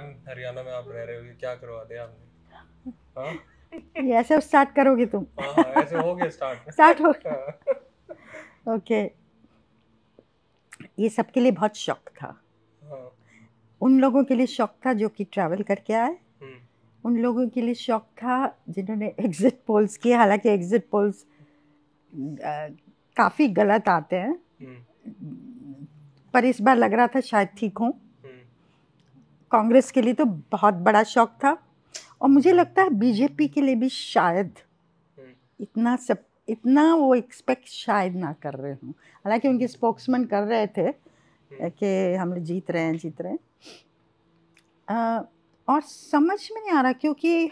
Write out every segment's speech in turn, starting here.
Ma'am Haryana में आप रह रहे हो क्या करवा दिया आपने हाँ? ऐसे स्टार्ट करोगे तुम हाँ, हाँ, ऐसे हो गया स्टार्ट स्टार्ट हो ओके ये सबके लिए बहुत शौक था उन लोगों के लिए शौक था जो कि ट्रैवल करके आए हम्म। उन लोगों के लिए शौक था जिन्होंने एग्ज़िट पोल्स किए हालांकि एग्ज़िट पोल्स काफ़ी गलत आते हैं हम्म। पर इस बार लग रहा था शायद ठीक हूँ कांग्रेस के लिए तो बहुत बड़ा शौक था और मुझे लगता है बीजेपी के लिए भी शायद हम्म। इतना सब इतना वो एक्सपेक्ट शायद ना कर रहे हूँ हालांकि उनके स्पोक्समैन कर रहे थे हम्म। कि हम लोग जीत रहे हैं जीत रहे हैं आ, और समझ में नहीं आ रहा क्योंकि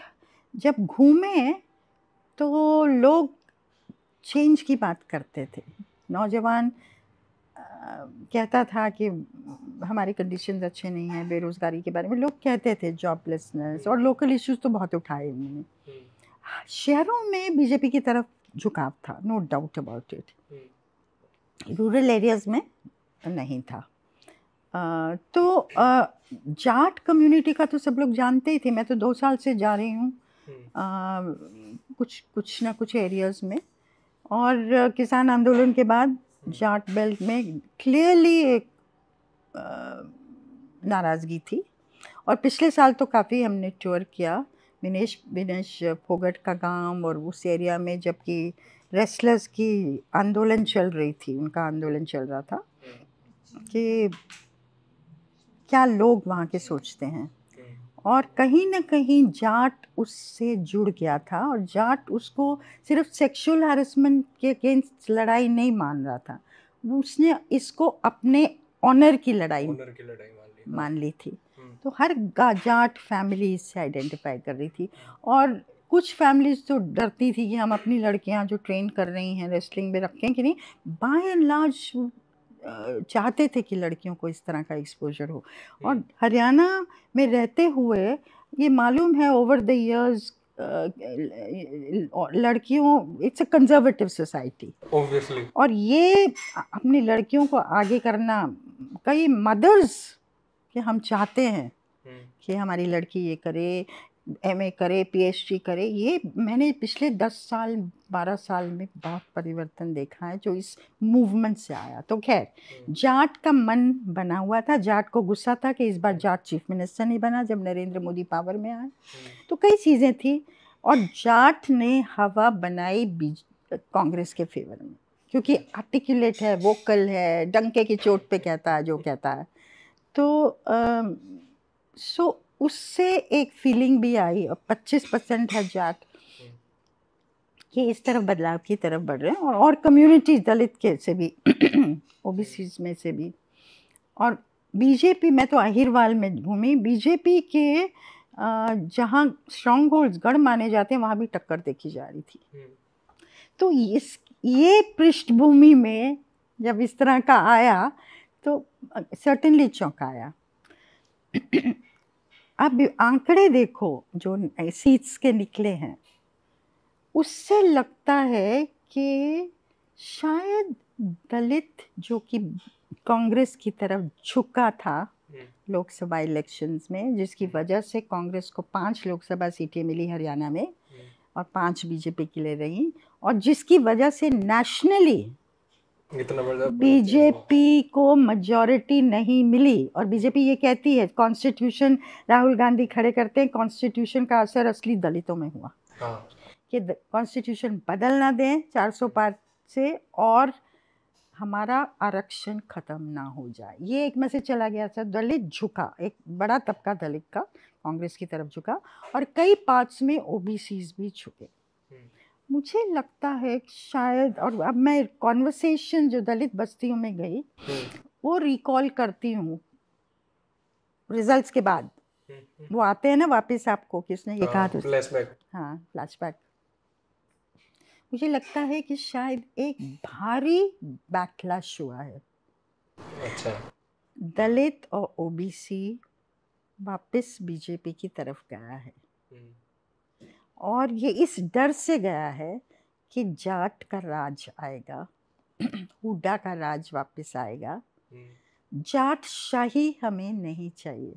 जब घूमे तो लोग चेंज की बात करते थे नौजवान कहता था कि हमारी कंडीशंस अच्छे नहीं हैं बेरोज़गारी के बारे में लोग कहते थे जॉबलेसनेस और लोकल हम्म। इश्यूज तो बहुत उठाए उन्होंने हम्म। हाँ, शहरों में बीजेपी की तरफ झुकाव था no doubt about it rural areas में नहीं था आ, तो आ, जाट कम्युनिटी का तो सब लोग जानते ही थे मैं तो दो साल से जा रही हूँ हम्म। कुछ कुछ ना कुछ एरियाज़ में और किसान आंदोलन के बाद जाट बेल्ट में क्लियरली एक नाराज़गी थी और पिछले साल तो काफ़ी हमने टूर किया विनेश विनेश फोगट का गांव और उस एरिया में जबकि रेस्लर्स की आंदोलन चल रही थी उनका आंदोलन चल रहा था कि क्या लोग वहाँ के सोचते हैं और कहीं ना कहीं जाट उससे जुड़ गया था और जाट उसको सिर्फ सेक्सुअल हरसमेंट के अगेंस्ट लड़ाई नहीं मान रहा था उसने इसको अपने ऑनर की लड़ाई ऑनर की लड़ाई मान ली मान ली थी हम्म। तो हर जाट फैमिली इससे आइडेंटिफाई कर रही थी और कुछ फैमिलीज तो डरती थी कि हम अपनी लड़कियां जो ट्रेन कर रही हैं रेस्लिंग में रखें कि नहीं बाय एंड लार्ज चाहते थे कि लड़कियों को इस तरह का एक्सपोजर हो और हरियाणा में रहते हुए ये मालूम है ओवर द ईयर्स लड़कियों इट्स अ कंजर्वेटिव सोसाइटी और ये अपनी लड़कियों को आगे करना कई मदर्स के हम चाहते हैं हम्म। कि हमारी लड़की ये करे एमए करे पीएचडी करे ये मैंने पिछले दस साल बारह साल में बहुत परिवर्तन देखा है जो इस मूवमेंट से आया तो खैर हम्म। जाट का मन बना हुआ था जाट को गुस्सा था कि इस बार जाट चीफ मिनिस्टर नहीं बना जब नरेंद्र मोदी पावर में आए हम्म। तो कई चीज़ें थी और जाट ने हवा बनाई कांग्रेस के फेवर में क्योंकि आर्टिकुलेट अच्छा। है वोकल है डंके की चोट पे कहता है जो हम्म। कहता है तो आ, सो उससे एक फीलिंग भी आई और पच्चीस परसेंट है जाट ये इस तरफ बदलाव की तरफ बढ़ रहे हैं और और कम्युनिटीज दलित के से भी ओ में से भी और बीजेपी मैं तो अहिरवाल में घूमी बीजेपी के जहाँ स्ट्रॉन्ग होल्ड गढ़ माने जाते हैं वहाँ भी टक्कर देखी जा रही थी हम्म। तो इस ये पृष्ठभूमि में जब इस तरह का आया तो सर्टनली चौंकाया अब आंकड़े देखो जो सीट्स के निकले हैं उससे लगता है कि शायद दलित जो कि कांग्रेस की तरफ झुका था हम्म। लोकसभा इलेक्शंस में जिसकी हम्म। वजह से कांग्रेस को पांच लोकसभा सीटें मिली हरियाणा में हम्म। और पांच बीजेपी के लिए रही और जिसकी वजह से नेशनली बीजेपी को मजॉरिटी नहीं मिली और बीजेपी ये कहती है कॉन्स्टिट्यूशन राहुल गांधी खड़े करते हैं कॉन्स्टिट्यूशन का असर असली दलितों में हुआ हाँ। कि कॉन्स्टिट्यूशन बदल ना दें 400 पार से और हमारा आरक्षण ख़त्म ना हो जाए ये एक मैसेज चला गया था दलित झुका एक बड़ा तबका दलित का कांग्रेस की तरफ झुका और कई पार्ट्स में ओ भी झुके हम्म। मुझे लगता है शायद और अब मैं कॉन्वर्सेशन जो दलित बस्तियों में गई हम्म। वो रिकॉल करती हूँ रिजल्ट्स के बाद हम्म, वो आते हैं ना वापस आपको कि उसने ये कहा था हाँ फ्लैशबैक तो मुझे लगता है कि शायद एक हम्म। भारी बैकलैश हुआ है अच्छा दलित और ओबीसी वापस बीजेपी की तरफ गया है हम्म। और ये इस डर से गया है कि जाट का राज आएगा हुडा का राज वापस आएगा हम्म। जाट शाही हमें नहीं चाहिए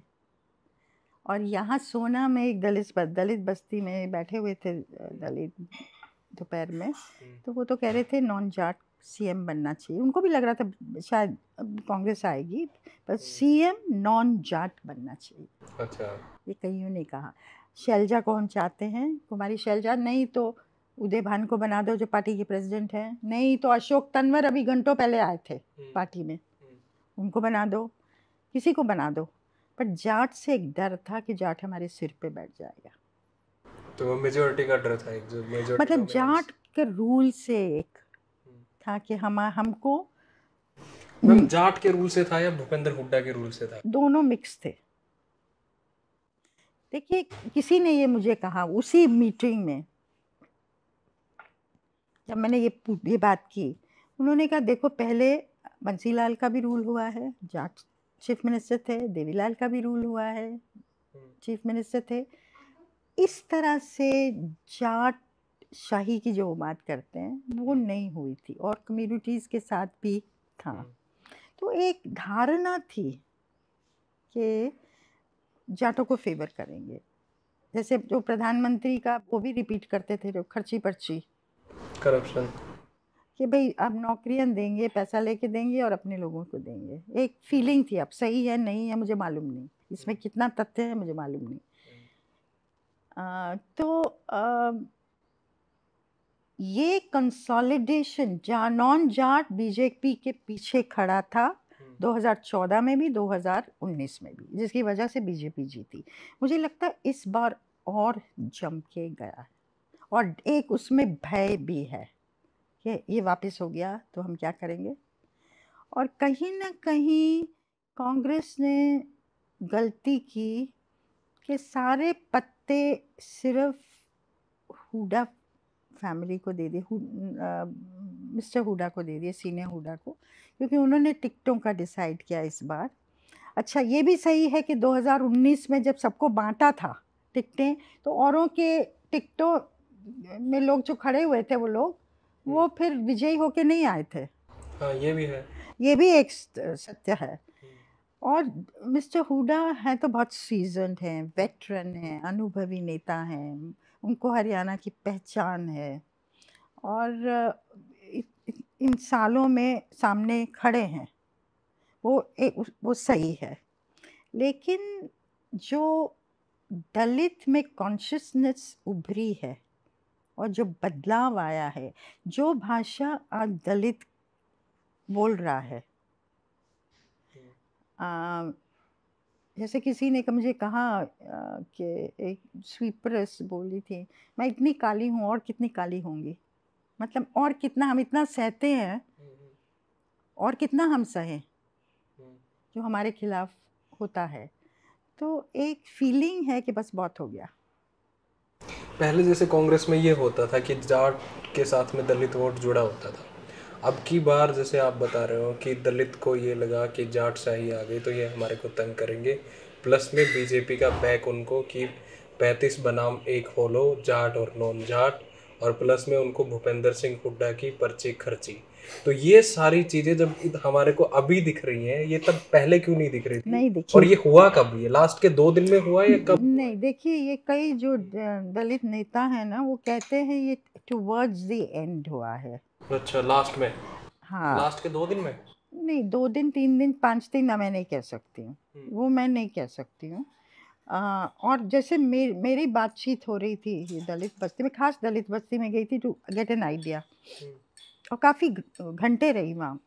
और यहाँ सोना में एक दलित दलित बस्ती में बैठे हुए थे दलित दोपहर में हम्म। तो वो तो कह रहे थे नॉन जाट सीएम बनना चाहिए उनको भी लग रहा था शायद कांग्रेस आएगी पर सीएम हम्म। नॉन जाट बनना चाहिए अच्छा ये कईयों ने कहा शैलजा को हम चाहते हैं कुमारी शैलजा नहीं तो उदय भान को बना दो जो पार्टी के प्रेसिडेंट हैं नहीं तो अशोक तनवर अभी घंटों पहले आए थे हम्म। पार्टी में उनको बना दो किसी को बना दो पर जाट से एक डर था कि जाट हमारे सिर पे बैठ जाएगा तो वो मेजोरिटी का डर था एक जो मेजोरिटी मतलब जाट के रूल से एक था कि हम हमको मैम जाट के रूल से था या भूपेंद्र हुड्डा के रूल से था दोनों मिक्स थे देखिए किसी ने ये मुझे कहा उसी मीटिंग में जब मैंने ये ये बात की उन्होंने कहा देखो पहले बंसी लाल का भी रूल हुआ है जाट चीफ मिनिस्टर थे देवीलाल का भी रूल हुआ है चीफ हम्म। मिनिस्टर थे इस तरह से जाट शाही की जो बात करते हैं वो हम्म। नहीं हुई थी और कम्युनिटीज़ के साथ भी था हम्म। तो एक धारणा थी कि जाटों को फेवर करेंगे जैसे जो प्रधानमंत्री का वो भी रिपीट करते थे जो खर्ची पर्ची करप्शन कि भाई आप नौकरियां देंगे पैसा लेके देंगे और अपने लोगों को देंगे एक फीलिंग थी अब सही है नहीं है मुझे मालूम नहीं इसमें हम्म। कितना तथ्य है मुझे मालूम नहीं तो ये कंसोलिडेशन जा नॉन जाट बीजेपी के पीछे खड़ा था 2014 हम्म। में भी 2019 में भी जिसकी वजह से बीजेपी जीती मुझे लगता है इस बार और जम के गया और एक उसमें भय भी है कि ये वापस हो गया तो हम क्या करेंगे और कहीं ना कहीं कांग्रेस ने गलती की के सारे पत्ते सिर्फ हुडा फैमिली को दे दिए मिस्टर हुडा को दे दिए सीनियर हुडा को क्योंकि उन्होंने टिकटों का डिसाइड किया इस बार अच्छा ये भी सही है कि 2019 में जब सबको बांटा था टिकटें तो औरों के टिकटों में लोग जो खड़े हुए थे वो लोग वो हम्म। फिर विजयी होके नहीं आए थे हाँ ये भी है ये भी एक सत्य है और मिस्टर हुडा हैं तो बहुत सीजनड हैं वेटरन हैं अनुभवी नेता हैं उनको हरियाणा की पहचान है और इन सालों में सामने खड़े हैं वो ए, वो सही है लेकिन जो दलित में कॉन्शियसनेस उभरी है और जो बदलाव आया है जो भाषा आज दलित बोल रहा है जैसे किसी ने मुझे कहा कि एक स्वीपरस बोली थी मैं इतनी काली हूँ और कितनी काली होंगी मतलब और कितना हम इतना सहते हैं हम्म। और कितना हम सहें हम्म। जो हमारे खिलाफ होता है तो एक फीलिंग है कि बस बहुत हो गया पहले जैसे कांग्रेस में ये होता था कि जाट के साथ में दलित वोट जुड़ा होता था अब की बार जैसे आप बता रहे हो कि दलित को ये लगा कि जाट शाही आ गई तो ये हमारे को तंग करेंगे प्लस में बीजेपी का बैक उनको कि पैंतीस बनाम एक होलो जाट और नॉन जाट और प्लस में उनको भूपेंद्र सिंह हुड्डा की पर्ची खर्ची तो ये सारी चीजें जब हमारे को अभी दिख रही हैं ये तब पहले क्यों नहीं दिख रही थी नहीं दिखी और ये हुआ कब ये लास्ट के दो दिन में हुआ या कब नहीं देखिए ये कई जो दलित नेता है ना वो कहते हैं ये टुवर्ड्स द एंड हुआ है अच्छा लास्ट में हाँ लास्ट के दो दिन में नहीं दो दिन तीन दिन पाँच दिन ना मैं नहीं कह सकती हूँ हम्म। वो मैं नहीं कह सकती हूँ और जैसे मेर, मेरी बातचीत हो रही थी ये दलित बस्ती में खास दलित बस्ती में गई थी टू गेट एन आइडिया और काफ़ी घंटे रही वहाँ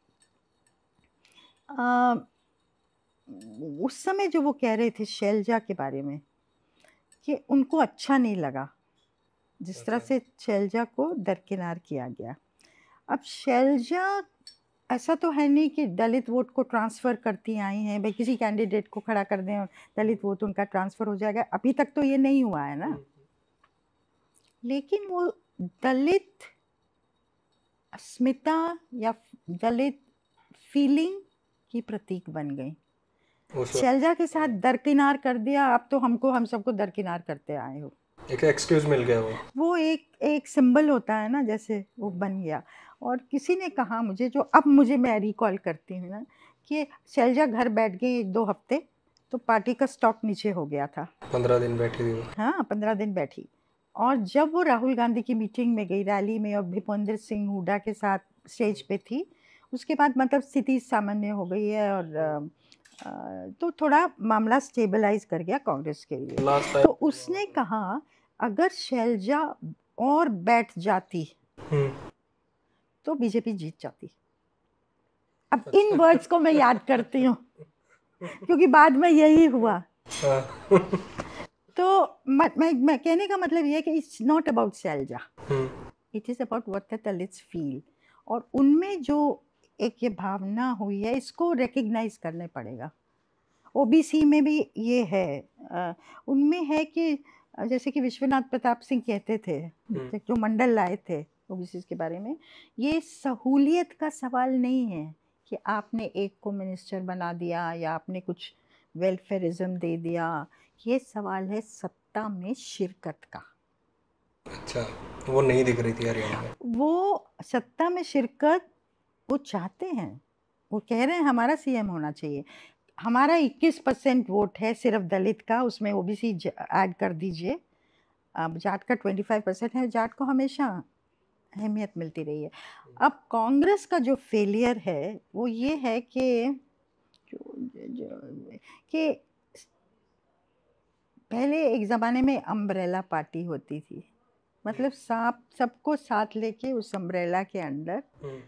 उस समय जो वो कह रहे थे शैलजा के बारे में कि उनको अच्छा नहीं लगा जिस तरह अच्छा। से शैलजा को दरकिनार किया गया अब शैलजा ऐसा तो है नहीं कि दलित वोट को ट्रांसफ़र करती आई हैं भाई किसी कैंडिडेट को खड़ा कर दें दलित वोट उनका ट्रांसफ़र हो जाएगा अभी तक तो ये नहीं हुआ है ना लेकिन वो दलित अस्मिता या दलित फीलिंग की प्रतीक बन गई तो- शैलजा के साथ दरकिनार कर दिया आप तो हमको हम सबको दरकिनार करते आए हो एक एक्सक्यूज मिल गया वो वो एक एक सिंबल होता है ना जैसे वो बन गया और किसी ने कहा मुझे जो अब मुझे मैं रिकॉल करती हूँ ना कि शैलजा घर बैठ गई एक दो हफ्ते तो पार्टी का स्टॉक नीचे हो गया था पंद्रह दिन बैठी थी हाँ पंद्रह दिन बैठी और जब वो राहुल गांधी की मीटिंग में गई रैली में और भूपेंद्र सिंह हुडा के साथ स्टेज पे थी उसके बाद मतलब स्थिति सामान्य हो गई है और तो थोड़ा मामला स्टेबलाइज कर गया कांग्रेस के लिए तो उसने कहा अगर शैलजा और बैठ जाती हम्म। तो बीजेपी जीत जाती अब इन वर्ड्स अच्छा। को मैं याद करती हूँ क्योंकि बाद में यही हुआ हाँ। तो मैं, मैं, कहने का मतलब यह है कि it's not about Selja it is about what the Dalits feel और उनमें जो एक ये भावना हुई है इसको रिकग्नाइज करने पड़ेगा ओबीसी में भी ये है आ, उनमें है कि जैसे कि विश्वनाथ प्रताप सिंह कहते थे हम्म। जो मंडल लाए थे ओ के बारे में ये सहूलियत का सवाल नहीं है कि आपने एक को मिनिस्टर बना दिया या आपने कुछ वेलफेयरिज्म दे दिया ये सवाल है सत्ता में शिरकत का अच्छा तो वो नहीं दिख रही थी हरियाणा वो सत्ता में शिरकत वो चाहते हैं वो कह रहे हैं हमारा सीएम होना चाहिए हमारा 21 परसेंट वोट है सिर्फ दलित का उसमें ओबीसी ऐड कर दीजिए जाट का 25 परसेंट है जाट को हमेशा अहमियत मिलती रही है अब कांग्रेस का जो फेलियर है वो ये है कि जो, जो, कि पहले एक ज़माने में अम्ब्रेला पार्टी होती थी मतलब हम्म। साप सबको साथ लेके उस अम्ब्रेला के अंडर हम्म।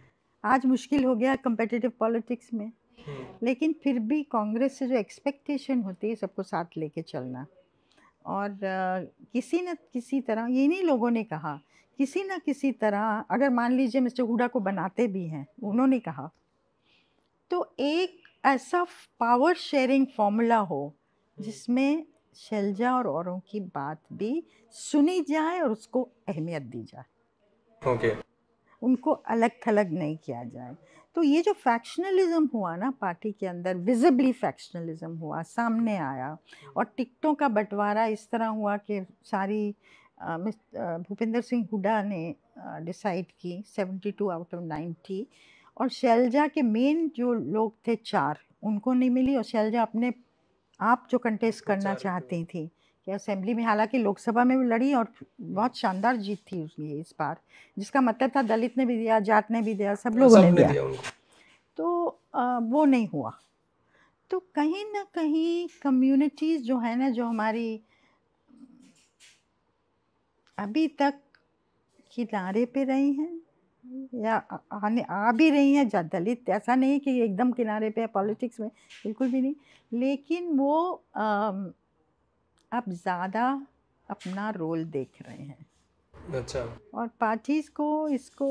आज मुश्किल हो गया कंपेटिटिव पॉलिटिक्स में हम्म। लेकिन फिर भी कांग्रेस से जो एक्सपेक्टेशन होती है सबको साथ लेके चलना और किसी न किसी तरह इन्हीं लोगों ने कहा किसी ना किसी तरह अगर मान लीजिए मिस्टर हुडा को बनाते भी हैं उन्होंने कहा तो एक ऐसा पावर शेयरिंग फॉर्मूला हो हम्म। जिसमें शैलजा और औरों की बात भी सुनी जाए और उसको अहमियत दी जाए ओके okay. उनको अलग थलग नहीं किया जाए तो ये जो फैक्शनलिज्म हुआ ना पार्टी के अंदर विजिबली फैक्शनलिज्म हुआ सामने आया और टिकटों का बंटवारा इस तरह हुआ कि सारी भूपेंद्र सिंह हुडा ने डिसाइड की 72 आउट ऑफ 90 और शैलजा के मेन जो लोग थे चार उनको नहीं मिली और शैलजा अपने आप जो कंटेस्ट करना चाहती थी कि असेंबली में हालांकि लोकसभा में भी लड़ी और बहुत शानदार जीत थी उसकी इस बार जिसका मतलब था दलित ने भी दिया जाट ने भी दिया सब लोगों ने दिया तो आ, वो नहीं हुआ तो कहीं ना कहीं कम्युनिटीज़ जो है ना जो हमारी अभी तक किनारे पे रही हैं या आने आ भी रही हैं दलित ऐसा नहीं कि एकदम किनारे पे है पॉलिटिक्स में बिल्कुल भी नहीं लेकिन वो अब ज़्यादा अपना रोल देख रहे हैं अच्छा और पार्टीज़ को इसको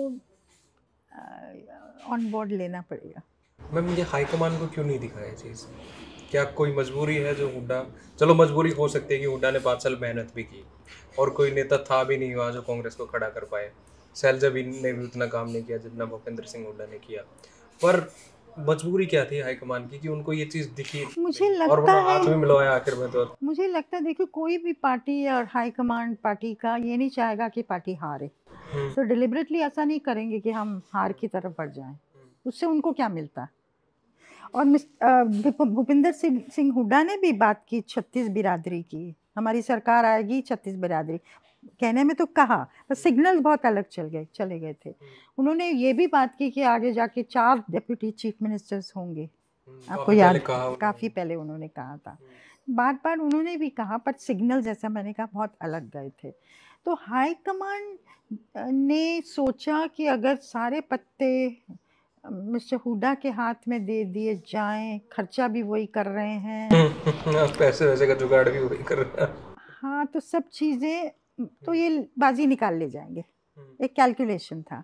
ऑन बोर्ड लेना पड़ेगा मैम ये हाईकमान को क्यों नहीं दिखाया चीज़ क्या कोई मजबूरी है जो हुड्डा चलो मजबूरी हो सकती है कि हुड्डा ने पाँच साल मेहनत भी की और कोई नेता था भी नहीं हुआ जो कांग्रेस को खड़ा कर पाए सैलजा भी ने भी उतना काम नहीं किया जितना भूपेंद्र सिंह हुड्डा ने किया पर मजबूरी क्या थी हाईकमान की कि उनको ये चीज दिखी मुझे लगता और है हाथ में मिलवाया आखिर में तो मुझे लगता है देखो कोई भी पार्टी और हाईकमान पार्टी का ये नहीं चाहेगा कि पार्टी हारे तो हम्म। डिलिबरेटली ऐसा नहीं करेंगे कि हम हार की तरफ बढ़ जाएं हम्म। उससे उनको क्या मिलता है और भूपिंदर सिंह सिंह हुड्डा ने भी बात की छत्तीस बिरादरी की हमारी सरकार आएगी छत्तीस बिरादरी कहने में तो कहा पर सिग्नल बहुत अलग चल गए चले गए थे उन्होंने ये भी बात की कि आगे जाके चार डिप्यूटी चीफ मिनिस्टर्स होंगे हम्म, आपको याद काफ़ी पहले उन्होंने कहा था बार हम्म। बार उन्होंने भी कहा पर सिग्नल जैसा मैंने कहा बहुत अलग गए थे तो हाई कमांड ने सोचा कि अगर सारे पत्ते मिस्टर हुडा के हाथ में दे दिए जाएं खर्चा भी वही कर रहे हैं हम्म, हम्म, हाँ, पैसे वैसे का जुगाड़ भी वही कर रहा हाँ तो सब चीज़ें तो ये बाजी निकाल ले जाएंगे हम्म। एक कैलकुलेशन था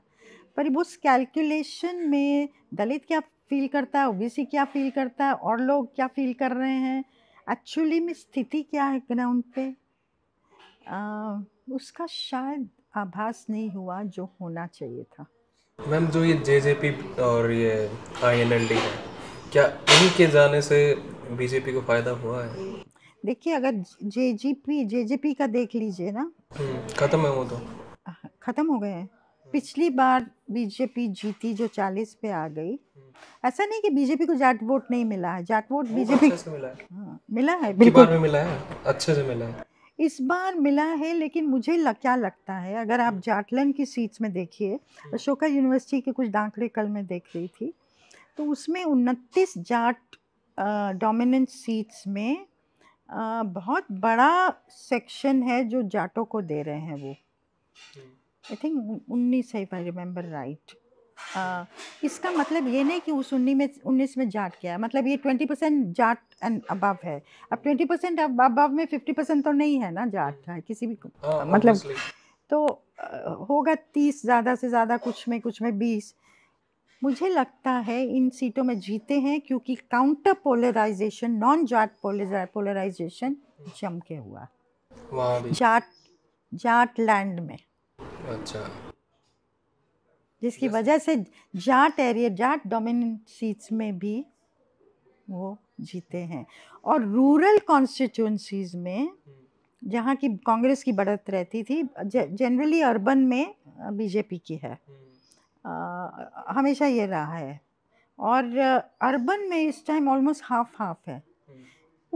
पर उस कैलकुलेशन में दलित क्या फील करता है ओबीसी क्या फील करता है और लोग क्या फील कर रहे हैं एक्चुअली में स्थिति क्या है ग्राउंड पे आ, उसका शायद आभास नहीं हुआ जो होना चाहिए था मैम जो ये जे जे पी और ये आई एन एल डी है क्या इनके के जाने से बीजेपी को फायदा हुआ है देखिए अगर जे जी पी जे जे पी का देख लीजिए ना हम्म, खत्म है वो तो खत्म हो गए हैं पिछली बार बीजेपी जीती जो 40 पे आ गई हम्म। ऐसा नहीं कि बीजेपी को जाट वोट नहीं मिला है जाट वोट बीजेपी मिला है हाँ, मिला है बिल्कुल मिला है अच्छे से मिला है इस बार मिला है लेकिन मुझे लग क्या लगता है अगर आप जाटलन की सीट्स में देखिए अशोका यूनिवर्सिटी के कुछ डांकड़े कल मैं देख रही थी तो उसमें उनतीस जाट डोमिनेंट सीट्स में आ, बहुत बड़ा सेक्शन है जो जाटों को दे रहे हैं वो आई थिंक उन्नीस आई रिमेंबर राइट आ, इसका मतलब ये नहीं कि उस उन्नीस में उन्नीस में जाट क्या है मतलब ये twenty percent Jat and above है अब ट्वेंटी परसेंट अबव में फिफ्टी परसेंट तो नहीं है ना जाट है किसी भी आ, हाँ, मतलब तो होगा तीस ज़्यादा से ज़्यादा कुछ में कुछ में बीस मुझे लगता है इन सीटों में जीते हैं क्योंकि counter polarisation non Jat polarisation जम के हुआ जाट जाट लैंड में अच्छा जिसकी वजह से Jat area Jat dominant seats में भी वो जीते हैं और रूरल कॉन्स्टिट्यूंसीज में जहाँ की कांग्रेस की बढ़त रहती थी जनरली अर्बन में बीजेपी की है hmm. आ, हमेशा ये रहा है और अर्बन में इस टाइम ऑलमोस्ट हाफ हाफ है hmm.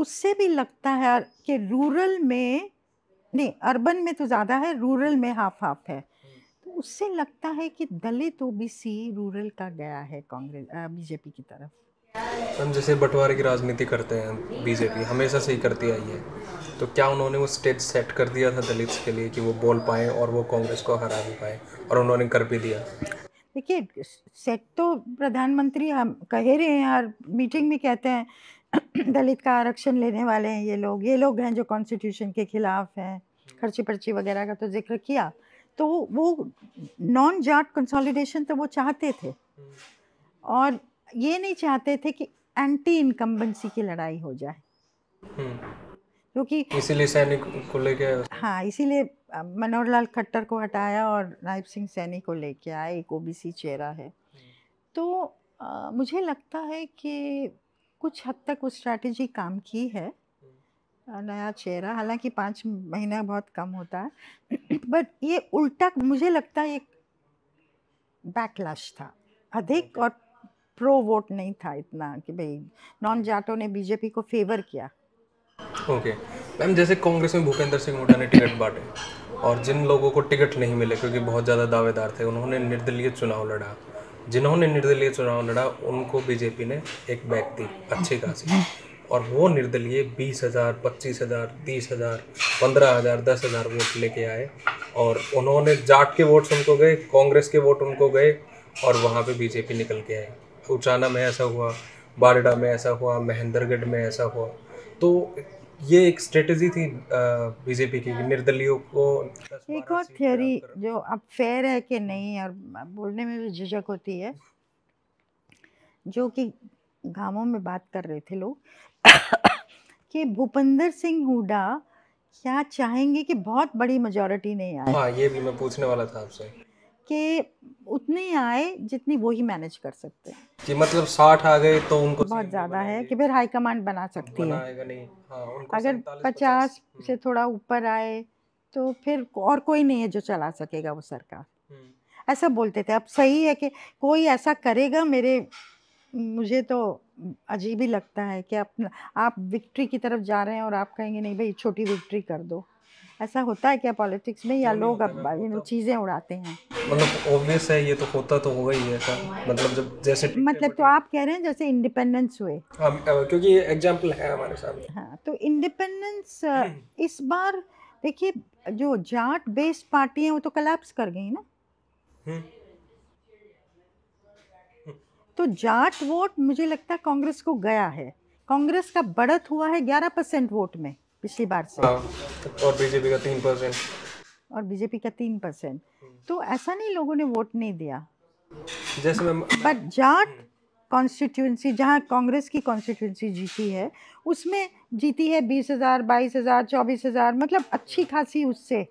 उससे भी लगता है कि रूरल में नहीं अर्बन में तो ज़्यादा है रूरल में हाफ हाफ है उससे लगता है कि दलित ओबीसी रूरल का गया है कांग्रेस बीजेपी की तरफ हम जैसे बंटवारे की राजनीति करते हैं बीजेपी हमेशा से ही करती आई है तो क्या उन्होंने वो स्टेज सेट कर दिया था दलित के लिए कि वो बोल पाए और वो कांग्रेस को हरा भी पाए और उन्होंने कर भी दिया देखिए सेट तो प्रधानमंत्री हम कह रहे हैं यार मीटिंग में कहते हैं दलित का आरक्षण लेने वाले हैं ये लोग ये लोग हैं जो कॉन्स्टिट्यूशन के खिलाफ हैं खर्ची पर्ची वगैरह का तो जिक्र किया तो वो नॉन जाट कंसोलिडेशन तो वो चाहते थे और ये नहीं चाहते थे कि एंटी इनकम्बेंसी की लड़ाई हो जाए हम्म। क्योंकि इसीलिए सैनी को लेके हाँ इसीलिए मनोहर लाल खट्टर को हटाया और नायब सिंह सैनी को लेके आए एक ओबीसी चेहरा है तो आ, मुझे लगता है कि कुछ हद तक वो स्ट्रैटेजी काम की है नया चेहरा हालांकि पाँच महीना बहुत कम होता है बट ये उल्टा मुझे लगता है एक बैकलैश था अधिक हम्म। और प्रो वोट नहीं था इतना कि भाई नॉन जाटो ने बीजेपी को फेवर किया ओके मैम जैसे कांग्रेस में भूपेंद्र सिंह हुडा ने टिकट बांटे और जिन लोगों को टिकट नहीं मिले क्योंकि बहुत ज़्यादा दावेदार थे उन्होंने निर्दलीय चुनाव लड़ा जिन्होंने निर्दलीय चुनाव लड़ा उनको बीजेपी ने एक बैग दी अच्छी खासी और वो निर्दलीय बीस हज़ार पच्चीस हज़ार तीस हज़ार पंद्रह हज़ार दस हज़ार वोट लेके आए और उन्होंने जाट के वोट्स उनको गए कांग्रेस के वोट उनको गए और वहाँ पे बीजेपी निकल के आई उचाना में ऐसा हुआ बारडा में ऐसा हुआ महेंद्रगढ़ में ऐसा हुआ तो ये एक स्ट्रेटजी थी बीजेपी की निर्दलियों को एक और थियोरी जो अब फेयर है कि नहीं और बोलने में भी झिझक होती है जो कि गांवों में बात कर रहे थे लोग कि भूपेंद्र सिंह हुडा क्या चाहेंगे कि बहुत बड़ी मेजोरिटी नहीं आए हाँ ये भी मैं पूछने वाला था आपसे कि उतने आए जितनी वो ही मैनेज कर सकते हैं जी मतलब साठ आ गए तो उनको बहुत ज़्यादा है कि फिर हाई कमांड बना सकती है नहीं हाँ, उनको अगर पचास हम्म। से थोड़ा ऊपर आए तो फिर और कोई नहीं है जो चला सकेगा वो सरकार हम्म। ऐसा बोलते थे अब सही है कि कोई ऐसा करेगा मेरे मुझे तो अजीब ही लगता है कि आप आप विक्ट्री की तरफ जा रहे हैं और आप कहेंगे नहीं भाई छोटी विक्ट्री कर दो ऐसा होता है क्या पॉलिटिक्स में या लोग अब चीज़ें उड़ाते हैं मतलब ऑब्वियस है ये तो होता तो होगा ही ऐसा मतलब जब जैसे मतलब तो आप कह रहे हैं जैसे इंडिपेंडेंस हुए हम क्योंकि एग्जांपल है हमारे सामने हाँ तो इंडिपेंडेंस हम्म। इस बार देखिए जो जाट बेस्ड पार्टी है वो तो कलेप्स कर गई ना हम्म। तो जाट वोट मुझे लगता है कांग्रेस को गया है कांग्रेस का बढ़त हुआ है 11 परसेंट वोट में पिछली बार से हाँ, और बीजेपी का तीन परसेंट और बीजेपी का तीन परसेंट तो ऐसा नहीं लोगों ने वोट नहीं दिया जैसे मैं बट जाट कॉन्स्टिट्यूंसी जहाँ कांग्रेस की कॉन्स्टिट्यूंसी जीती है उसमें जीती है बीस हज़ार बाईस हज़ार चौबीस हज़ार मतलब अच्छी खासी उससे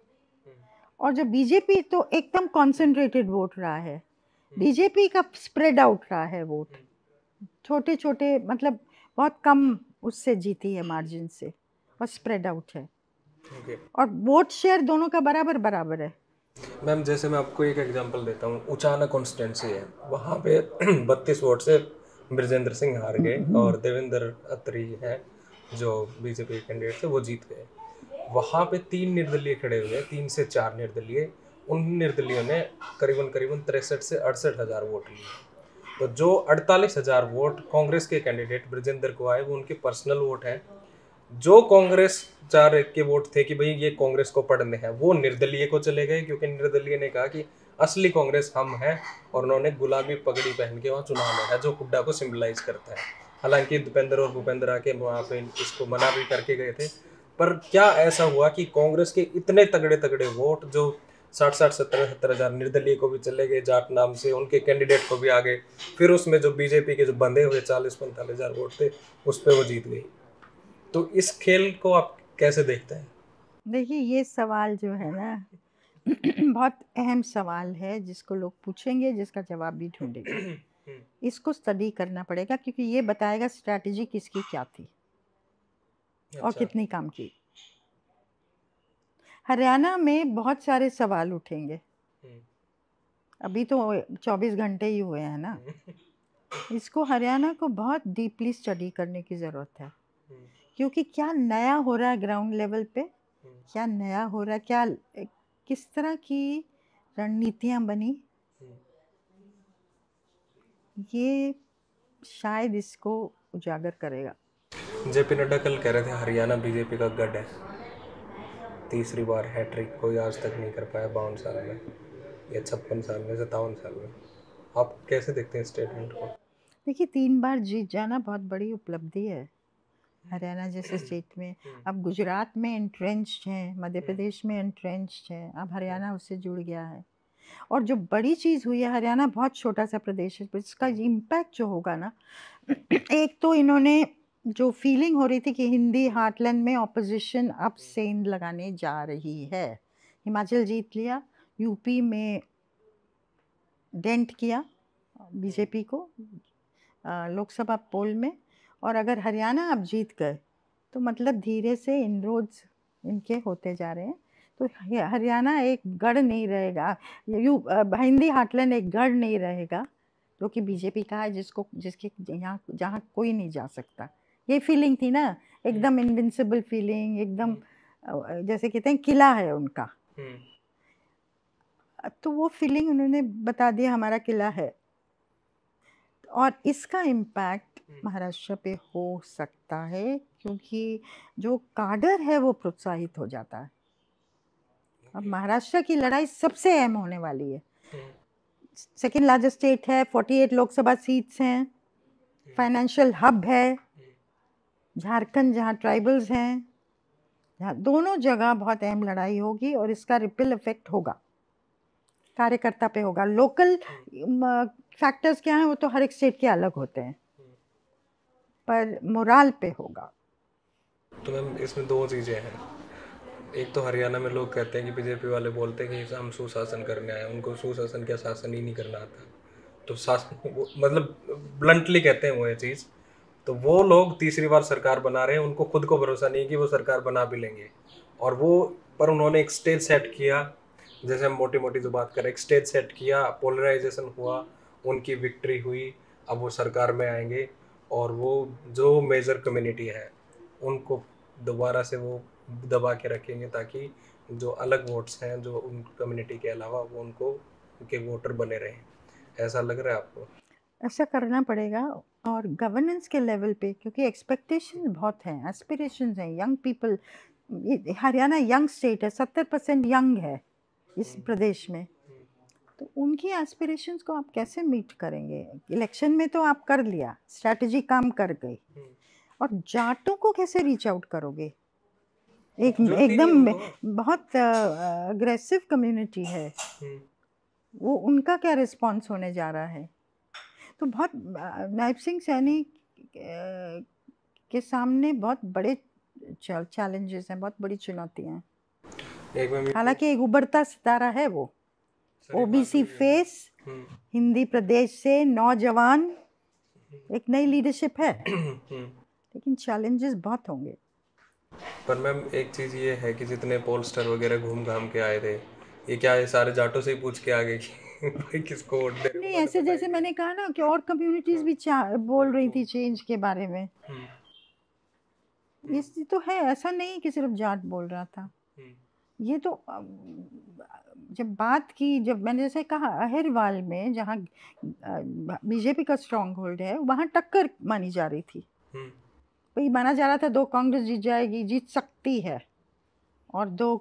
और जो बीजेपी तो एकदम कॉन्सेंट्रेटेड वोट रहा है बीजेपी का स्प्रेड आउट रहा है वोट हम्म। छोटे छोटे मतलब बहुत कम उससे जीती है मार्जिन से और स्प्रेड आउट है okay. और वोट शेयर दोनों का बराबर बराबर है मैम जैसे मैं आपको एक एग्जांपल देता हूँ उचाना कॉन्स्टेंसी है वहाँ पे 32 वोट से ब्रजेंद्र सिंह हार गए हम्म। और देवेंद्र अत्री है जो बीजेपी कैंडिडेट थे वो जीत गए वहाँ पे तीन निर्दलीय खड़े हुए तीन से चार निर्दलीय उन निर्दलियों ने करीबन करीबन तिरसठ से अड़सठ हज़ार वोट लिए तो जो अड़तालीस हज़ार वोट कांग्रेस के कैंडिडेट ब्रजेंद्र को आए वो उनके पर्सनल वोट हैं जो कांग्रेस चार के वोट थे कि भाई ये कांग्रेस को पढ़ने हैं वो निर्दलीय को चले गए क्योंकि निर्दलीय ने कहा कि असली कांग्रेस हम हैं और उन्होंने गुलाबी पगड़ी पहन के वहाँ चुनाव लड़ा जो हुड्डा को सिम्बलाइज करता है हालांकि दीपेंद्र और भूपेंद्र आके वहाँ पे इसको मना भी करके गए थे पर क्या ऐसा हुआ कि कांग्रेस के इतने तगड़े तगड़े वोट जो साठ साठ सत्तर सत्तर हजार निर्दलीय को भी चले गए जाट नाम से उनके कैंडिडेट को भी आ गए फिर उसमें जो बीजेपी के जो बंधे हुए चालीस पैंतालीस हजार वोट थे उस पर वो जीत गई तो इस खेल को आप कैसे देखते हैं देखिए ये सवाल जो है ना बहुत अहम सवाल है जिसको लोग पूछेंगे जिसका जवाब भी ढूंढेंगे हम्म। इसको स्टडी करना पड़ेगा क्योंकि ये बताएगा स्ट्रैटेजी किसकी क्या थी अच्छा। और कितनी काम की हरियाणा में बहुत सारे सवाल उठेंगे हम्म। अभी तो 24 घंटे ही हुए हैं ना हम्म। इसको हरियाणा को बहुत डीपली स्टडी करने की ज़रूरत है हम्म। क्योंकि क्या नया हो रहा है ग्राउंड लेवल पे क्या नया हो रहा है क्या किस तरह की रणनीतियाँ बनी ये शायद इसको उजागर करेगा जेपी नड्डा कल कह रहे थे हरियाणा बीजेपी का गढ़ है तीसरी बार हैट्रिक कोई आज तक नहीं कर पाया बावन साल में या छप्पन साल में सतावन साल में आप कैसे देखते हैं स्टेटमेंट को देखिए तीन बार जीत जाना बहुत बड़ी उपलब्धि है हरियाणा जैसे स्टेट हम्म। में हम्म। अब गुजरात में इंट्रेंच हैं मध्य हम्म। प्रदेश में इंट्रेंच हैं अब हरियाणा उससे जुड़ गया है और जो बड़ी चीज़ हुई है हरियाणा बहुत छोटा सा प्रदेश है तो इसका इम्पैक्ट जो होगा ना एक तो इन्होंने जो फीलिंग हो रही थी कि हिंदी हार्टलैंड में ऑपोजिशन अब सेंध लगाने जा रही है हिमाचल जीत लिया यूपी में डेंट किया बीजेपी को लोकसभा पोल में और अगर हरियाणा आप जीत गए तो मतलब धीरे से इन इनके होते जा रहे हैं तो हरियाणा एक गढ़ नहीं रहेगा यू हिंदी हाटलैंड एक गढ़ नहीं रहेगा जो कि बीजेपी का है जिसको जिसके यहाँ जहाँ कोई नहीं जा सकता ये फीलिंग थी ना हम्म। एकदम इनविंसिबल फीलिंग एकदम हम्म। जैसे कहते हैं किला है उनका हम्म। तो वो फीलिंग उन्होंने बता दिया हमारा किला है और इसका इम्पैक्ट महाराष्ट्र पे हो सकता है क्योंकि जो काडर है वो प्रोत्साहित हो जाता है अब महाराष्ट्र की लड़ाई सबसे अहम होने वाली है सेकेंड लार्जेस्ट स्टेट है 48 लोकसभा सीट्स हैं फाइनेंशियल हब है झारखंड जहाँ ट्राइबल्स हैं दोनों जगह बहुत अहम लड़ाई होगी और इसका रिपिल इफेक्ट होगा कार्यकर्ता पे होगा लोकल फैक्टर्स क्या हैं वो तो हर एक स्टेट के अलग होते हैं पर मोराल पे होगा तो मैम इसमें दो चीज़ें हैं एक तो हरियाणा में लोग कहते हैं कि बीजेपी वाले बोलते हैं कि हम सुशासन करने आए उनको सुशासन क्या शासन ही नहीं करना आता तो शासन मतलब ब्लंटली कहते हैं वो ये चीज़ तो वो लोग तीसरी बार सरकार बना रहे हैं उनको खुद को भरोसा नहीं कि वो सरकार बना भी लेंगे और वो पर उन्होंने एक स्टेज सेट किया जैसे हम मोटी मोटी जो बात करें एक स्टेज सेट किया पोलराइजेशन हुआ उनकी विक्ट्री हुई अब वो सरकार में आएंगे और वो जो मेजर कम्युनिटी है उनको दोबारा से वो दबा के रखेंगे ताकि जो अलग वोट्स हैं जो उन कम्युनिटी के अलावा वो उनको के वोटर बने रहें ऐसा लग रहा है आपको ऐसा करना पड़ेगा और गवर्नेंस के लेवल पे क्योंकि एक्सपेक्टेशन बहुत हैं एस्पिरेशन हैं young people Haryana young state है सत्तर परसेंट यंग है इस हम्म। प्रदेश में तो उनकी एस्पिरेशंस को आप कैसे मीट करेंगे इलेक्शन में तो आप कर लिया स्ट्रेटजी काम कर गई हम्म। और जाटों को कैसे रीच आउट करोगे एक एकदम तो- बहुत अग्रेसिव कम्युनिटी है हम्म। वो उनका क्या रिस्पांस होने जा रहा है तो बहुत नायब सिंह सैनी के सामने बहुत बड़े चैलेंजेस हैं बहुत बड़ी चुनौतियाँ हैं हालांकि एक उभरता सितारा है वो ओबीसी फेस हम्म। हिंदी प्रदेश से नौजवान एक नई लीडरशिप है हम्म। लेकिन चैलेंजेस बहुत होंगे पर मैम एक चीज़ ये है कि जितने पोलस्टर वगैरह घूम घाम के आए थे ये क्या ये सारे जाटों से ही पूछ के आ गए कि भाई किसको नहीं ऐसे जैसे मैंने कहा ना कि और कम्युनिटीज भी बोल रही थी चेंज के बारे में ये हम्म। हम्म। तो है ऐसा नहीं कि सिर्फ जाट बोल रहा था हम्म। ये तो जब बात की जब मैंने जैसे कहा अहिरवाल में जहाँ बीजेपी का स्ट्रॉन्ग होल्ड है वहाँ टक्कर मानी जा रही थी भाई माना जा रहा था दो कांग्रेस जीत जाएगी जीत सकती है और दो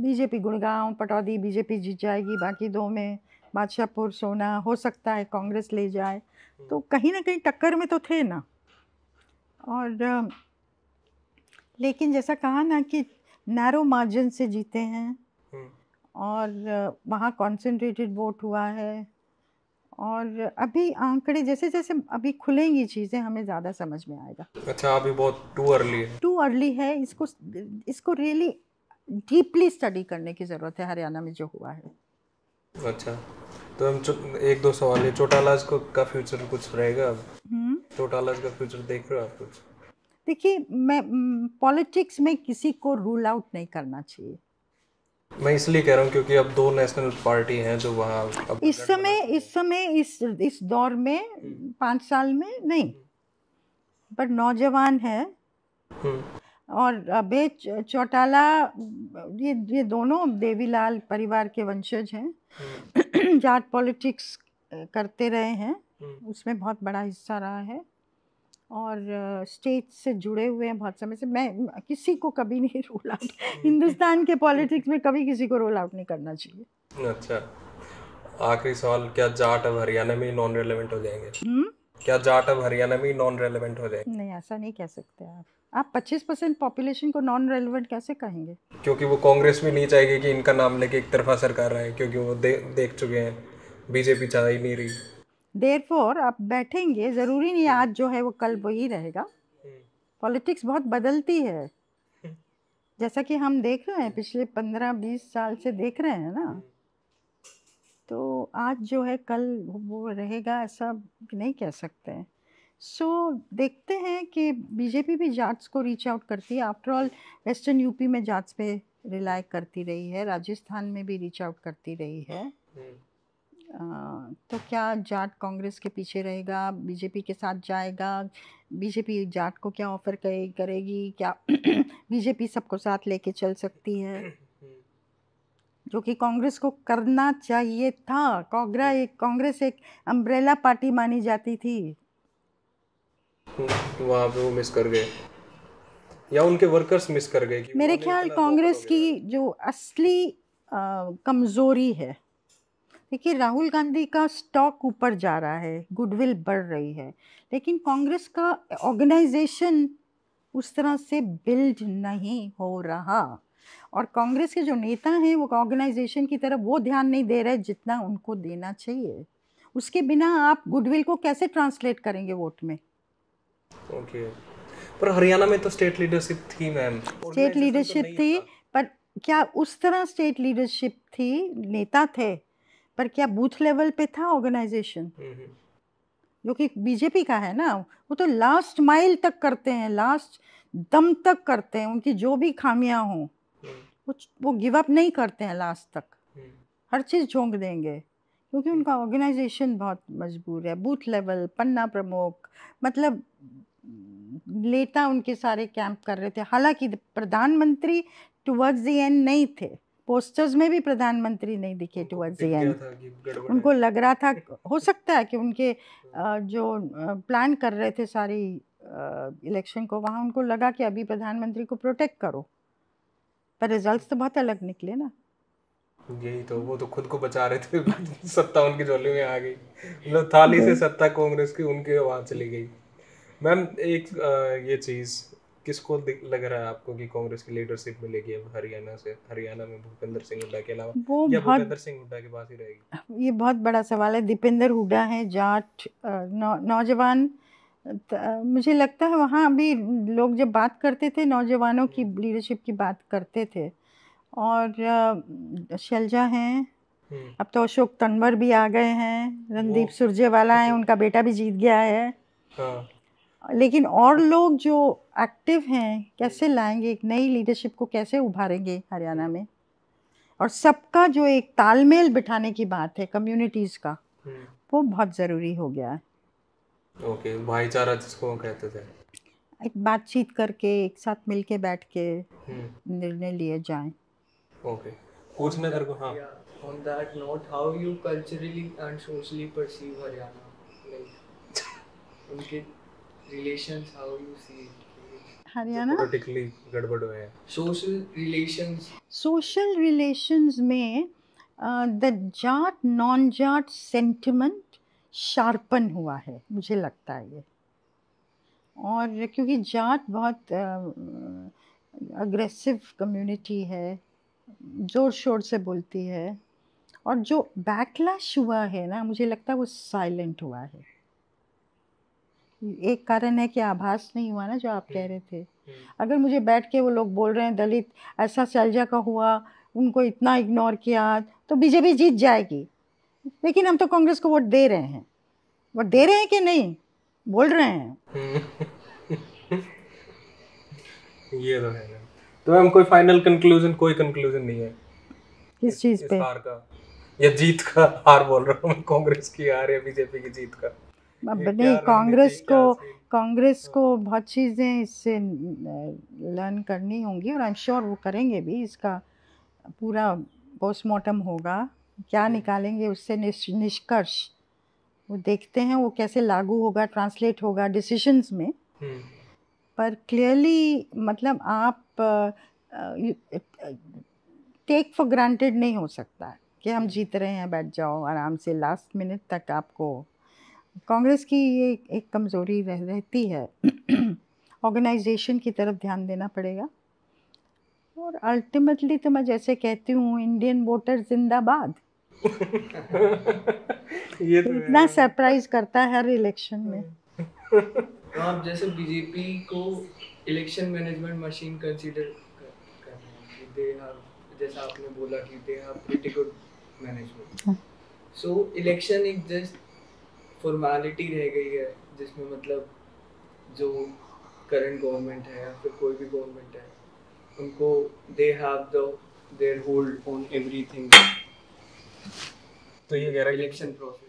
बीजेपी गुड़गांव पटौदी बीजेपी जीत जाएगी बाकी दो में बादशाहपुर सोना हो सकता है कांग्रेस ले जाए तो हम्म। कहीं ना कहीं टक्कर में तो थे ना और लेकिन जैसा कहा ना कि नैरो मार्जिन से जीते हैं हम्म। और वहाँ कॉन्सेंट्रेटेड वोट हुआ है और अभी आंकड़े जैसे जैसे अभी खुलेंगी चीज़ें हमें ज़्यादा समझ में आएगा अच्छा अभी बहुत टू अर्ली है टू अर्ली है इसको इसको रियली डीपली स्टडी करने की ज़रूरत है हरियाणा में जो हुआ है अच्छा तो हम एक दो सवाल है चोटालाज को का फ्यूचर कुछ रहेगा अब हम्म। चोटालाज का फ्यूचर देख रहे हो आप कुछ देखिए मैं पॉलिटिक्स में किसी को रूल आउट नहीं करना चाहिए मैं इसलिए कह रहा हूँ क्योंकि अब दो नेशनल पार्टी हैं जो वहाँ इस समय इस समय इस इस दौर में पाँच साल में नहीं पर नौजवान है हम्म। और अबे चौटाला ये ये दोनों देवीलाल परिवार के वंशज हैं हम्म। जाट पॉलिटिक्स करते रहे हैं हम्म। उसमें बहुत बड़ा हिस्सा रहा है और स्टेट से जुड़े हुए हैं बहुत समय से मैं किसी को कभी नहीं रोल आउट हिंदुस्तान के पॉलिटिक्स में कभी किसी को रोल आउट नहीं करना चाहिए अच्छा आखिरी सवाल क्या जाट अब हरियाणा में नॉन रेलिवेंट हो जाएंगे हुँ? हम्म? क्या जाट अब हरियाणा में नॉन रेलिवेंट हो जाएंगे नहीं ऐसा नहीं कह सकते आप आप 25 परसेंट पॉपुलेशन को नॉन रेलिवेंट कैसे कहेंगे क्योंकि वो कांग्रेस भी नहीं चाहेगी कि इनका नाम लेके एक तरफा सरकार रहे क्योंकि वो दे, देख चुके हैं बीजेपी चाह ही नहीं रही देर फोर आप बैठेंगे ज़रूरी नहीं आज जो है वो कल वही रहेगा पॉलिटिक्स बहुत बदलती है जैसा कि हम देख रहे हैं पिछले पंद्रह बीस साल से देख रहे हैं ना तो आज जो है कल वो रहेगा ऐसा नहीं कह सकते हैं सो so, देखते हैं कि बीजेपी भी जाट्स को रीच आउट करती है आफ्टर ऑल वेस्टर्न यूपी में जाट्स पे रिलाय करती रही है राजस्थान में भी रीच आउट करती रही है आ, हम्म। तो क्या जाट कांग्रेस के पीछे रहेगा बीजेपी के साथ जाएगा बीजेपी जाट को क्या ऑफर करेगी क्या बीजेपी सबको साथ लेके चल सकती है जो कि कांग्रेस को करना चाहिए था हम्म। कांग्रेस एक कांग्रेस एक अम्ब्रेला पार्टी मानी जाती थी वहाँ पे वो मिस कर गए या उनके वर्कर्स मिस कर गए मेरे ख्याल कांग्रेस की जो असली कमज़ोरी है देखिए राहुल गांधी का स्टॉक ऊपर जा रहा है गुडविल बढ़ रही है लेकिन कांग्रेस का ऑर्गेनाइजेशन उस तरह से बिल्ड नहीं हो रहा और कांग्रेस के जो नेता हैं वो ऑर्गेनाइजेशन की तरफ वो ध्यान नहीं दे रहे जितना उनको देना चाहिए उसके बिना आप गुडविल को कैसे ट्रांसलेट करेंगे वोट में ओके पर हरियाणा में तो स्टेट लीडरशिप थी मैम स्टेट लीडरशिप थी पर क्या उस तरह स्टेट लीडरशिप थी नेता थे पर क्या बूथ लेवल पे था ऑर्गेनाइजेशन हम्म, हम्म। जो कि बीजेपी का है ना वो तो लास्ट माइल तक करते हैं लास्ट दम तक करते हैं उनकी जो भी खामियां हों हम्म। वो वो गिव अप नहीं करते हैं लास्ट तक हर चीज़ झोंक देंगे क्योंकि उनका ऑर्गेनाइजेशन बहुत मजबूर है बूथ लेवल पन्ना प्रमुख मतलब नेता उनके सारे कैंप कर रहे थे हालांकि प्रधानमंत्री टुवर्ड्स दी एंड नहीं थे पोस्टर्स में भी प्रधानमंत्री नहीं दिखे टुवर्ड्स दी एंड उनको लग रहा था हो सकता है कि उनके जो प्लान कर रहे थे सारी इलेक्शन को वहाँ उनको लगा कि अभी प्रधानमंत्री को प्रोटेक्ट करो पर रिजल्ट्स तो बहुत अलग निकले ना यही तो वो तो खुद को बचा रहे थे सत्ता उनके झोले में आ गई मतलब थाली से सत्ता कांग्रेस की उनके वहाँ चली गई मैम एक ये चीज़ किसको लग रहा है आपको कि कांग्रेस की लीडरशिप मिलेगी अब हरियाणा से हरियाणा में भूपेंद्र सिंह हुड्डा के अलावा या भूपेंद्र सिंह हुड्डा के पास ही रहेगी ये बहुत बड़ा सवाल है दीपेंद्र हुड्डा है जाट नौजवान मुझे लगता है वहाँ अभी लोग जब बात करते थे नौजवानों की हम्म। लीडरशिप की बात करते थे और शैलजा हैं हम्म। अब तो अशोक तनवर भी आ गए हैं रणदीप सुरजेवाला हैं उनका बेटा भी जीत गया है हाँ। लेकिन और लोग जो एक्टिव हैं कैसे लाएंगे एक नई लीडरशिप को कैसे उभारेंगे हरियाणा में और सबका जो एक तालमेल बिठाने की बात है कम्युनिटीज़ का हम्म। वो बहुत ज़रूरी हो गया है ओके भाईचारा जिसको कहते थे एक बातचीत करके एक साथ मिलके बैठ के हम्म। निर्णय लिए जाएं ओके कोर्स तेरे को हाँ on that note, how you culturally and socially perceive Haryana? Like, relations how you see it Haryana politically गड़बड़ हुए हैं सोशल रिलेशंस सोशल रिलेशंस में the Jat non Jat sentiment sharpen हुआ है मुझे लगता है ये और क्योंकि जाट बहुत अग्रेसिव कम्युनिटी है ज़ोर शोर से बोलती है और जो बैकलैश हुआ है ना मुझे लगता है वो साइलेंट हुआ है एक कारण है कि आभास नहीं हुआ ना जो आप कह रहे थे हम्म, हम्म। अगर मुझे बैठ के वो लोग बोल रहे हैं दलित ऐसा सैलजा का हुआ उनको इतना इग्नोर किया तो बीजेपी जीत जाएगी लेकिन हम तो कांग्रेस को वोट दे रहे हैं वोट दे रहे हैं कि नहीं बोल रहे हैं ये तो है तो हम कोई फाइनल कंक्लूजन कोई कंक्लूजन नहीं है किस चीज पे हार का या जीत का हार बोल रहा हूँ कांग्रेस की हार या बीजेपी की जीत का नहीं कांग्रेस को कांग्रेस को बहुत चीज़ें इससे लर्न करनी होंगी और आई एम श्योर वो करेंगे भी इसका पूरा पोस्टमार्टम होगा क्या हम्म। निकालेंगे उससे निष्कर्ष वो देखते हैं वो कैसे लागू होगा ट्रांसलेट होगा डिसीशंस में हम्म। पर क्लियरली मतलब आप टेक फॉर ग्रांटेड नहीं हो सकता कि हम हम्म। जीत रहे हैं बैठ जाओ आराम से लास्ट मिनट तक आपको कांग्रेस की ये एक कमज़ोरी रह रहती है ऑर्गेनाइजेशन की तरफ ध्यान देना पड़ेगा और अल्टीमेटली तो मैं जैसे कहती हूँ इंडियन वोटर जिंदाबाद ये तो इतना सरप्राइज करता है हर इलेक्शन में तो आप जैसे बीजेपी को इलेक्शन मैनेजमेंट मशीन कंसीडर कर रहे हैं जैसा आपने बोला कि they have pretty good management so election is just formality रह गई है जिसमें मतलब जो करंट गवर्नमेंट है या फिर कोई भी गवर्नमेंट है उनको they have the their hold on everything तो ये कह रहा है इलेक्शन प्रोसेस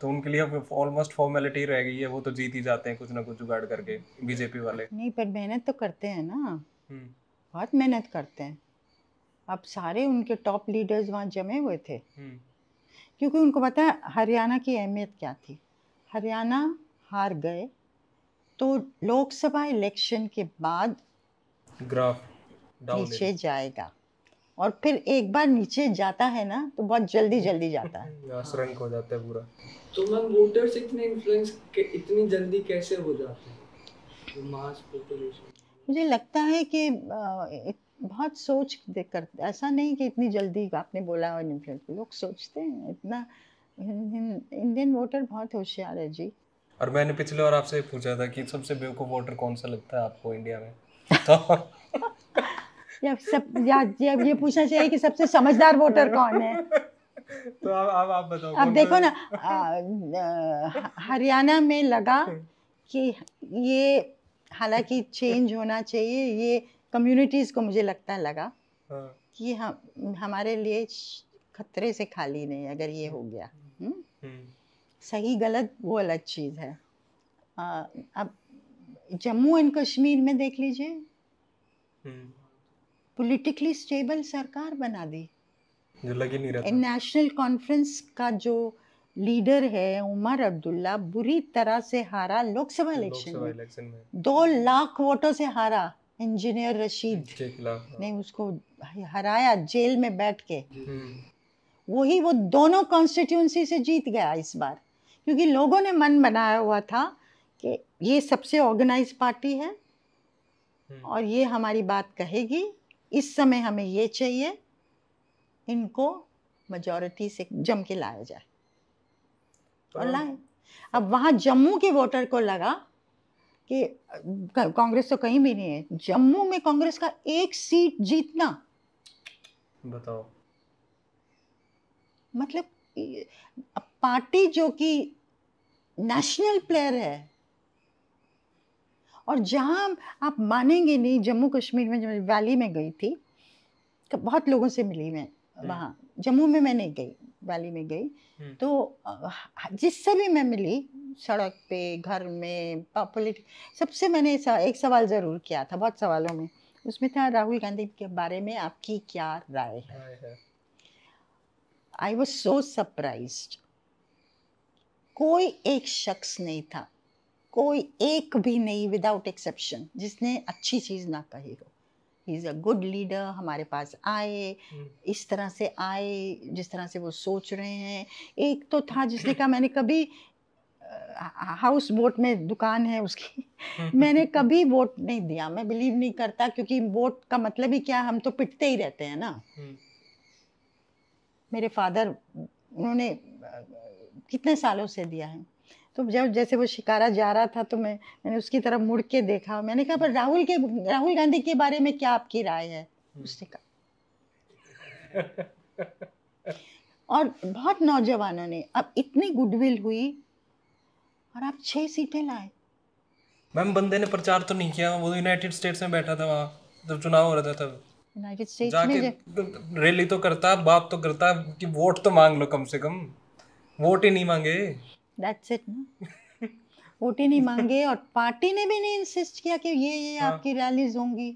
तो उनके लिए अब ऑलमोस्ट फॉर्मेलिटी रह गई है वो तो जीत ही जाते हैं कुछ ना कुछ जुगाड़ करके बीजेपी वाले नहीं पर मेहनत तो करते हैं ना हम्म। बहुत मेहनत करते हैं अब सारे उनके टॉप लीडर्स वहाँ जमे हुए थे हुँ. हम्म। क्योंकि उनको पता है हरियाणा की अहमियत क्या थी हरियाणा हार गए तो लोकसभा इलेक्शन के बाद ग्राफ नीचे जाएगा और फिर एक बार नीचे जाता है ना तो बहुत जल्दी जल्दी जाता है श्रंक हो जाता है पूरा तो मैम वोटर्स इतने इन्फ्लुएंस इतनी जल्दी कैसे हो जाते हैं मास पॉपुलेशन मुझे लगता है कि बहुत सोच दे कर ऐसा नहीं कि इतनी जल्दी आपने बोला और इन्फ्लुएंस लोग सोचते हैं इतना इंडियन वोटर बहुत होशियार है जी और मैंने पिछले बार आपसे पूछा था कि सबसे बेवकूफ़ वोटर कौन सा लगता है आपको इंडिया में तो या सब या, या ये पूछना चाहिए कि सबसे समझदार वोटर कौन है तो आप आप, आप बताओ अब देखो ना हरियाणा में लगा कि ये हालांकि चेंज होना चाहिए ये कम्युनिटीज़ को मुझे लगता लगा हाँ। कि हम हमारे लिए खतरे से खाली नहीं अगर ये हो गया हुँ? हम्म। हुँ। हम्म। सही गलत वो अलग चीज़ है आ, अब जम्मू एंड कश्मीर में देख लीजिए पॉलिटिकली हम्म। स्टेबल सरकार बना दी नहीं नेशनल कॉन्फ्रेंस का जो लीडर है उमर अब्दुल्ला बुरी तरह से हारा लोकसभा इलेक्शन में।, में दो लाख वोटों से हारा इंजीनियर रशीद हाँ। ने उसको हराया जेल में बैठ के हम्म। वही वो दोनों कॉन्स्टिट्यूंसी से जीत गया इस बार क्योंकि लोगों ने मन बनाया हुआ था कि ये सबसे ऑर्गेनाइज पार्टी है हम्म। और ये हमारी बात कहेगी इस समय हमें ये चाहिए इनको मजोरिटी से जम के लाया जाए तो और लाए अब वहाँ जम्मू के वोटर को लगा कि कांग्रेस तो कहीं भी नहीं है जम्मू में कांग्रेस का एक सीट जीतना बताओ मतलब पार्टी जो कि नेशनल प्लेयर है और जहां आप मानेंगे नहीं जम्मू कश्मीर में जब वैली में गई थी तो बहुत लोगों से मिली मैं हम्म। वहां जम्मू में मैं नहीं गई वैली में गई हम्म। तो जिससे भी मैं मिली सड़क पे घर में पॉपुलर सबसे मैंने एक सवाल ज़रूर किया था बहुत सवालों में उसमें था राहुल गांधी के बारे में आपकी क्या राय है आई वॉज सो सरप्राइज कोई एक शख्स नहीं था कोई एक भी नहीं विदाउट एक्सेप्शन जिसने अच्छी चीज़ ना कही हो ही इज़ अ गुड लीडर हमारे पास आए इस तरह से आए जिस तरह से वो सोच रहे हैं एक तो था जिसने कहा मैंने कभी हाउस बोट में दुकान है उसकी मैंने कभी वोट नहीं दिया मैं बिलीव नहीं करता क्योंकि वोट का मतलब ही क्या हम तो पिटते ही रहते हैं ना मेरे फादर उन्होंने कितने सालों से दिया है तो जब जैसे वो शिकारा जा रहा था तो मैं मैंने उसकी तरफ मुड़ के देखा मैंने कहा पर राहुल के राहुल गांधी के बारे में क्या आपकी राय है हम्म। उसने कहा और बहुत नौजवानों ने अब इतनी गुडविल हुई और आप छह सीटें लाए मैम बंदे ने प्रचार तो नहीं किया वो यूनाइटेड तो स्टेट्स में बैठा था वहाँ जब चुनाव हो रहा था तब यूनाइटेड स्टेट्स में रैली तो, तो करता बात तो करता कि वोट तो मांग लो कम से कम वोट ही नहीं मांगे दैट्स इट ना वोट नहीं मांगे और पार्टी ने भी नहीं इंसिस्ट किया कि ये ये हाँ। आपकी रैलीज होंगी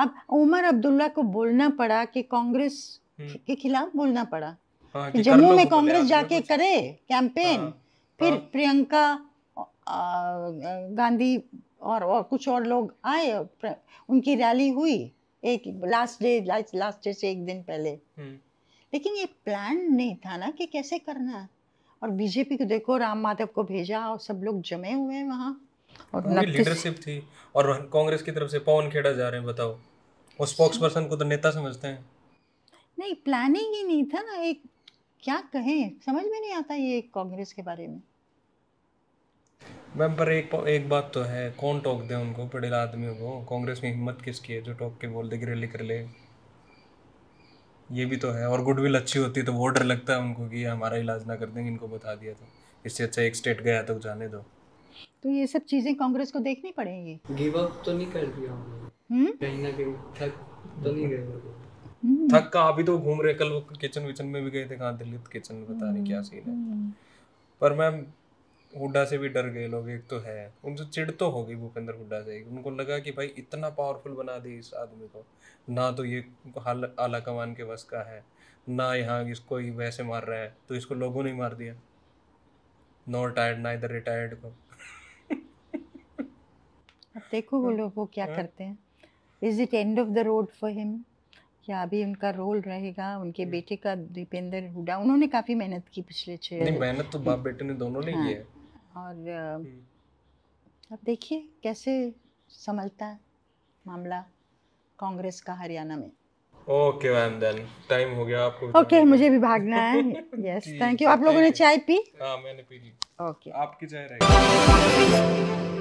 अब उमर अब्दुल्ला को बोलना पड़ा कि कांग्रेस हम्म। के खिलाफ बोलना पड़ा हाँ, जम्मू में कांग्रेस जाके करे कैंपेन हाँ। फिर हाँ। प्रियंका गांधी और और कुछ और लोग आए उनकी रैली हुई एक लास्ट डे लास्ट डे से एक दिन पहले हम्म। लेकिन ये प्लान नहीं था ना कि कैसे करना है और बीजेपी को देखो राम माधव को भेजा और सब लोग जमे हुए हैं वहाँ और लीडरशिप थी और कांग्रेस की तरफ से पवन खेड़ा जा रहे हैं बताओ और स्पोक्स पर्सन को तो नेता समझते हैं नहीं प्लानिंग ही नहीं था ना एक क्या कहें समझ में नहीं आता ये कांग्रेस के बारे में मैम पर एक एक बात तो है कौन टोक दे उनको पड़ेला आदमियों को कांग्रेस में हिम्मत किसकी है जो टोक के बोल दे कि रैली कर ले ये भी तो है और गुडविल अच्छी होती है तो वो डर लगता है उनको कि हमारा इलाज ना कर देंगे इनको बता दिया तो इससे अच्छा एक स्टेट गया तो जाने दो तो ये सब चीज़ें कांग्रेस को देखनी पड़ेंगी गिव अप तो नहीं कर दिया हम्म? कहीं ना कहीं थक तो नहीं गए हम्म। थक का अभी तो घूम रहे कल वो किचन विचन में भी गए थे कहाँ दिल्ली किचन बता नहीं क्या सीन है हम्म। पर मैम हुड्डा से भी डर गए लोग एक तो है उनसे चिड़ तो हो गई भूपेंद्र हुड्डा से उनको लगा कि भाई इतना पावरफुल बना दी इस आदमी को ना तो ये हाल आला कमान के बस का है ना यहाँ इसको ही वैसे मार रहा है तो इसको लोगों ने मार दिया नो रिटायर्ड ना इधर रिटायर्ड को देखो वो लोग वो क्या है? हाँ। करते हैं is it end of the road for him क्या अभी उनका रोल रहेगा उनके hmm. बेटे का दीपेंद्र हुडा उन्होंने काफी मेहनत की पिछले छह मेहनत तो बाप बेटे ने दोनों ने हाँ, की है और अब देखिए कैसे संभलता है मामला कांग्रेस का हरियाणा में ओके मैम देन टाइम हो गया आपको ओके okay, मुझे भी भागना है यस थैंक यू आप लोगों ने चाय पी हाँ मैंने पी ली ओके okay. आपकी चाय रहेगी